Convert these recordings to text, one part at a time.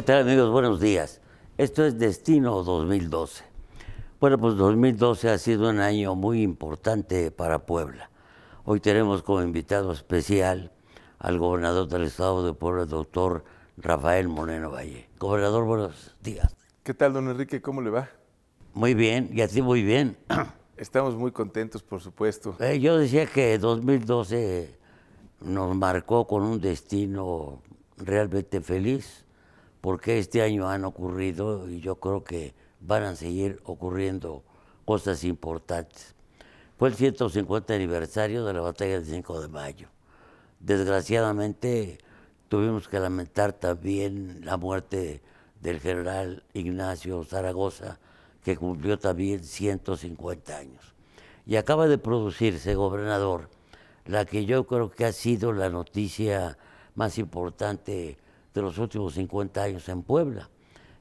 ¿Qué tal amigos? Buenos días. Esto es Destino 2012. Bueno, pues 2012 ha sido un año muy importante para Puebla. Hoy tenemos como invitado especial al gobernador del estado de Puebla, el doctor Rafael Moreno Valle. Gobernador, buenos días. ¿Qué tal, don Enrique? ¿Cómo le va? Muy bien, y a ti muy bien. Estamos muy contentos, por supuesto. Eh, yo decía que 2012 nos marcó con un destino realmente feliz porque este año han ocurrido y yo creo que van a seguir ocurriendo cosas importantes. Fue el 150 aniversario de la batalla del 5 de mayo. Desgraciadamente tuvimos que lamentar también la muerte del general Ignacio Zaragoza, que cumplió también 150 años. Y acaba de producirse, gobernador, la que yo creo que ha sido la noticia más importante de los últimos 50 años en Puebla,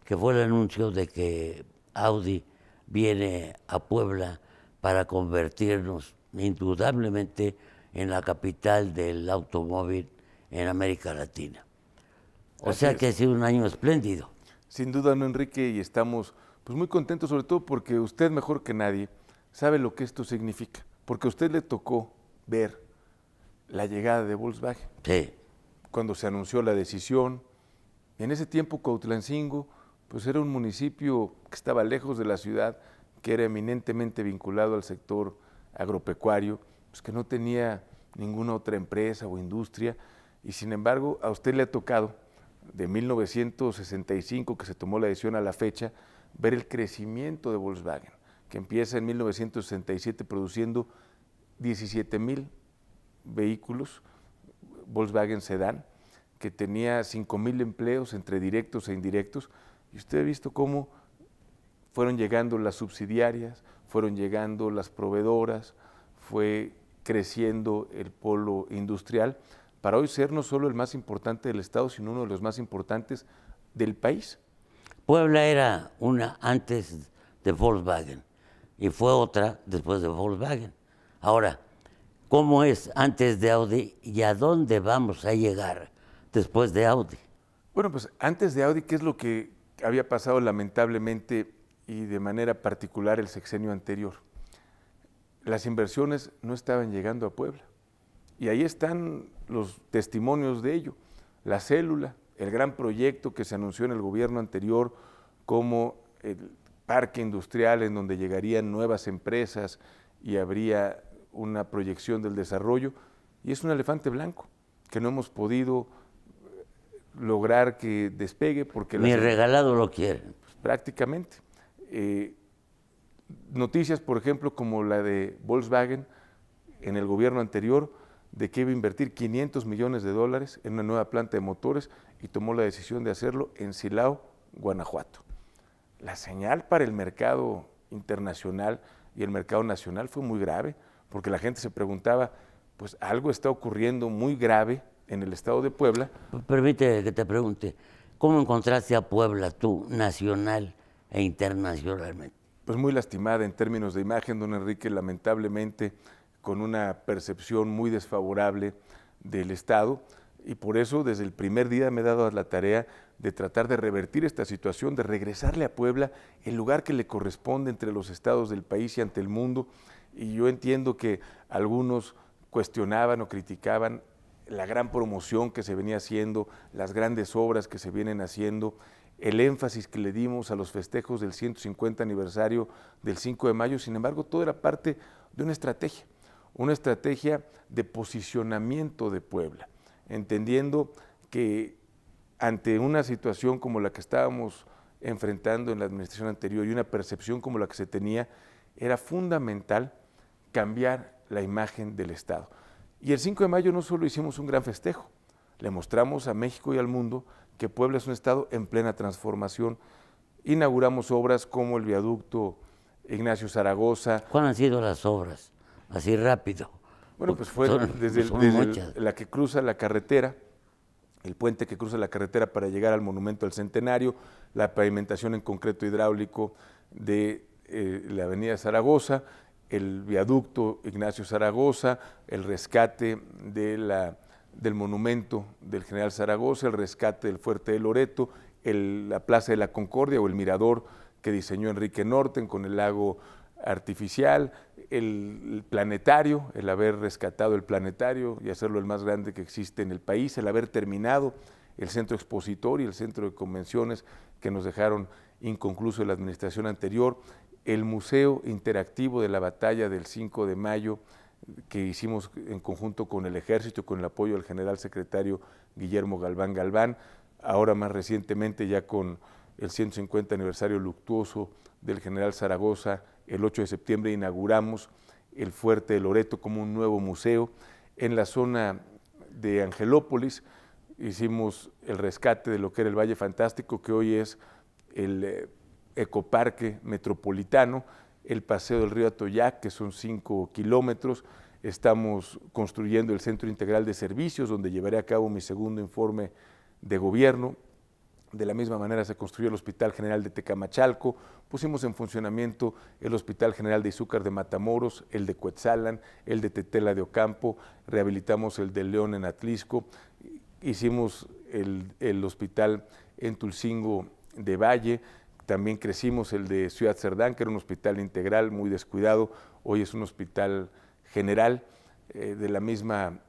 que fue el anuncio de que Audi viene a Puebla para convertirnos indudablemente en la capital del automóvil en América Latina. O sea que ha sido un año espléndido. Sin duda, no, Enrique, y estamos pues, muy contentos, sobre todo porque usted mejor que nadie sabe lo que esto significa, porque a usted le tocó ver la llegada de Volkswagen. Sí cuando se anunció la decisión. En ese tiempo Cautlancingo pues era un municipio que estaba lejos de la ciudad, que era eminentemente vinculado al sector agropecuario, pues que no tenía ninguna otra empresa o industria, y sin embargo a usted le ha tocado, de 1965 que se tomó la decisión a la fecha, ver el crecimiento de Volkswagen, que empieza en 1967 produciendo 17 mil vehículos, Volkswagen Sedan, que tenía 5.000 empleos entre directos e indirectos, y usted ha visto cómo fueron llegando las subsidiarias, fueron llegando las proveedoras, fue creciendo el polo industrial, para hoy ser no solo el más importante del Estado, sino uno de los más importantes del país. Puebla era una antes de Volkswagen y fue otra después de Volkswagen. Ahora, cómo es antes de Audi y a dónde vamos a llegar después de Audi. Bueno, pues antes de Audi, ¿qué es lo que había pasado lamentablemente y de manera particular el sexenio anterior? Las inversiones no estaban llegando a Puebla. Y ahí están los testimonios de ello. La célula, el gran proyecto que se anunció en el gobierno anterior como el parque industrial en donde llegarían nuevas empresas y habría una proyección del desarrollo y es un elefante blanco que no hemos podido eh, lograr que despegue porque... Ni regalado lo quieren. prácticamente. Eh, noticias, por ejemplo, como la de Volkswagen en el gobierno anterior, de que iba a invertir 500 millones de dólares en una nueva planta de motores y tomó la decisión de hacerlo en Silao, Guanajuato. La señal para el mercado internacional y el mercado nacional fue muy grave porque la gente se preguntaba, pues algo está ocurriendo muy grave en el estado de Puebla. Permíteme que te pregunte, ¿cómo encontraste a Puebla tú, nacional e internacionalmente? Pues muy lastimada en términos de imagen, don Enrique, lamentablemente con una percepción muy desfavorable del Estado y por eso desde el primer día me he dado la tarea de tratar de revertir esta situación, de regresarle a Puebla el lugar que le corresponde entre los estados del país y ante el mundo y yo entiendo que algunos cuestionaban o criticaban la gran promoción que se venía haciendo, las grandes obras que se vienen haciendo, el énfasis que le dimos a los festejos del 150 aniversario del 5 de mayo, sin embargo, todo era parte de una estrategia, una estrategia de posicionamiento de Puebla, entendiendo que ante una situación como la que estábamos enfrentando en la administración anterior y una percepción como la que se tenía, era fundamental cambiar la imagen del Estado. Y el 5 de mayo no solo hicimos un gran festejo, le mostramos a México y al mundo que Puebla es un Estado en plena transformación. Inauguramos obras como el viaducto Ignacio Zaragoza. ¿Cuáles han sido las obras? Así rápido. Bueno, pues fue desde, la que cruza la carretera, el puente que cruza la carretera para llegar al Monumento del Centenario, la pavimentación en concreto hidráulico de eh, la Avenida Zaragoza, el viaducto Ignacio Zaragoza, el rescate de la, del monumento del general Zaragoza, el rescate del fuerte de Loreto, la Plaza de la Concordia o el mirador que diseñó Enrique Norten con el lago artificial, el, planetario, el haber rescatado el planetario y hacerlo el más grande que existe en el país, el haber terminado el centro expositor y el centro de convenciones que nos dejaron inconcluso de la administración anterior, el museo interactivo de la batalla del 5 de mayo que hicimos en conjunto con el ejército, con el apoyo del general secretario Guillermo Galván Galván, ahora más recientemente ya con el 150 aniversario luctuoso del general Zaragoza, el 8 de septiembre inauguramos el fuerte de Loreto como un nuevo museo en la zona de Angelópolis, hicimos el rescate de lo que era el Valle Fantástico, que hoy es el eh, ecoparque metropolitano, el paseo del río Atoyac, que son cinco kilómetros. Estamos construyendo el Centro Integral de Servicios, donde llevaré a cabo mi segundo informe de gobierno. De la misma manera se construyó el Hospital General de Tecamachalco, pusimos en funcionamiento el Hospital General de Izúcar de Matamoros, el de Cuetzalan, el de Tetela de Ocampo, rehabilitamos el de León en Atlisco, hicimos el, hospital en Tulcingo de Valle, también crecimos el de Ciudad Cerdán, que era un hospital integral muy descuidado, hoy es un hospital general. Eh, de la misma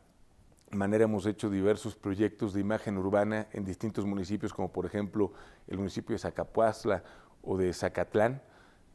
manera hemos hecho diversos proyectos de imagen urbana en distintos municipios, como por ejemplo el municipio de Zacapuazla o de Zacatlán.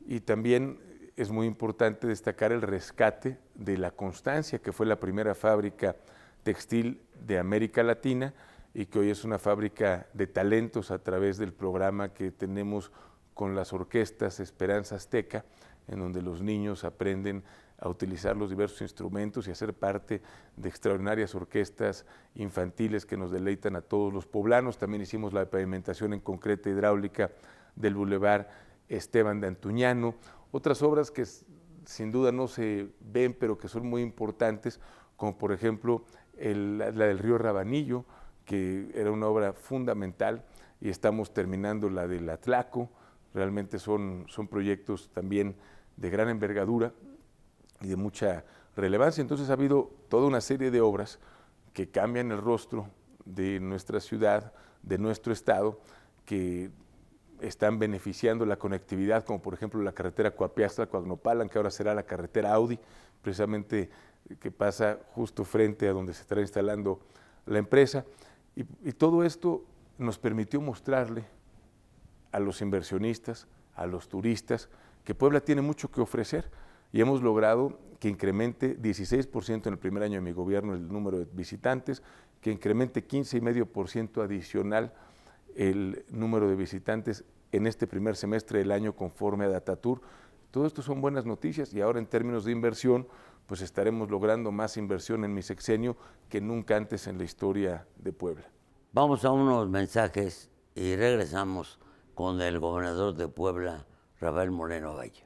Y también es muy importante destacar el rescate de la Constancia, que fue la primera fábrica textil de América Latina y que hoy es una fábrica de talentos a través del programa que tenemos con las orquestas Esperanza Azteca, en donde los niños aprenden a utilizar los diversos instrumentos y a ser parte de extraordinarias orquestas infantiles que nos deleitan a todos los poblanos. También hicimos la pavimentación en concreta hidráulica del Boulevard Esteban de Antuñano. Otras obras que sin duda no se ven, pero que son muy importantes, como por ejemplo la del río Rabanillo, que era una obra fundamental, y estamos terminando la del Atlaco. Realmente son, son proyectos también de gran envergadura y de mucha relevancia. Entonces ha habido toda una serie de obras que cambian el rostro de nuestra ciudad, de nuestro estado, que están beneficiando la conectividad, como por ejemplo la carretera Coapiastra, Coagnopalan, que ahora será la carretera Audi, precisamente que pasa justo frente a donde se está instalando la empresa. Y, todo esto nos permitió mostrarle a los inversionistas, a los turistas, que Puebla tiene mucho que ofrecer y hemos logrado que incremente 16% en el primer año de mi gobierno el número de visitantes, que incremente 15,5% adicional el número de visitantes en este primer semestre del año conforme a Datatur. Todo esto son buenas noticias y ahora en términos de inversión pues estaremos logrando más inversión en mi sexenio que nunca antes en la historia de Puebla. Vamos a unos mensajes y regresamos con el gobernador de Puebla, Rafael Moreno Valle.